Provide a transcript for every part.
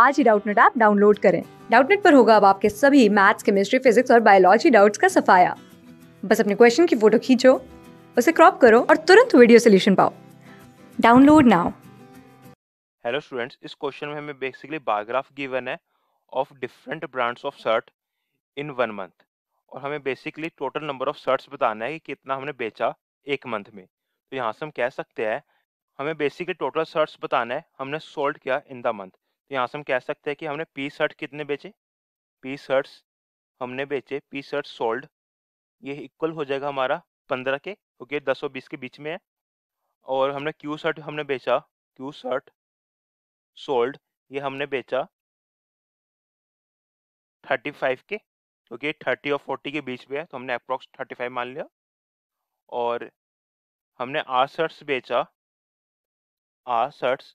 आज ही Doubtnut app download करें डाउटनेट पर होगा अब आपके सभी मैथ्स केमिस्ट्री फिजिक्स और बायोलॉजी डाउट्स का सफाया बस अपने क्वेश्चन की फोटो खींचो उसे क्रॉप करो और तुरंत वीडियो सोल्यूशन पाओ डाउनलोड नाउ हेलो स्टूडेंट्स इस क्वेश्चन में हमें बेसिकली बायोग्राफ गिवन है of different brands of shirt in one month और हमें basically total number of shirts बताना है कि कितना हमने बेचा एक मंथ में तो यहाँ से हम कह सकते हैं हमें बेसिकली टोटल शर्ट्स बताना है हमने सोल्ड किया इन द मंथ तो यहाँ से हम कह सकते हैं कि हमने पी शर्ट कितने बेचे पी शर्ट्स हमने बेचे पी शर्ट सोल्ड ये इक्वल हो जाएगा हमारा पंद्रह के क्योंकि दस और बीस के बीच में है और हमने क्यू शर्ट हमने बेचा क्यू शर्ट सोल्ड ये हमने बेचा थर्टी फाइव के क्योंकि थर्टी और फोर्टी के बीच में है तो हमने अप्रोक्स थर्टी फाइव मान लिया और हमने आर शर्ट्स बेचा आर शर्ट्स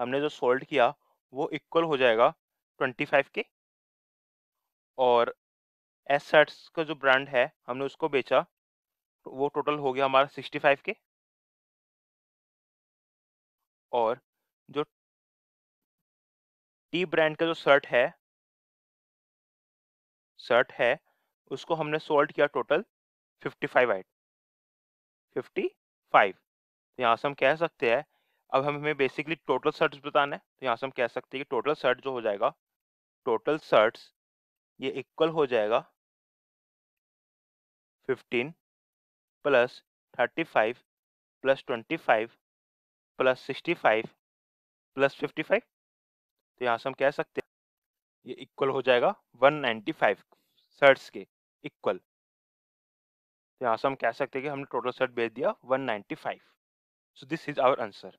हमने जो सोल्ड किया वो इक्वल हो जाएगा ट्वेंटी फाइव के और एस सेट्स का जो ब्रांड है हमने उसको बेचा तो वो टोटल हो गया हमारा सिक्सटी फाइव के और जो टी ब्रांड का जो शर्ट है शर्ट है उसको हमने सोल्ड किया total fifty five eight fifty five यहाँ से हम कह सकते हैं अब हम हमें बेसिकली टोटल सर्ट्स बताना है तो यहाँ से हम कह सकते हैं कि टोटल सर्ट जो हो जाएगा टोटल सर्ट्स ये इक्वल हो जाएगा 15 प्लस 35 प्लस 25 प्लस 65 प्लस 55 तो यहाँ से हम कह सकते हैं ये इक्वल हो जाएगा 195 सर्च के इक्वल तो यहाँ से हम कह सकते हैं कि हमने टोटल सर्ट भेज दिया 195 so this is our answer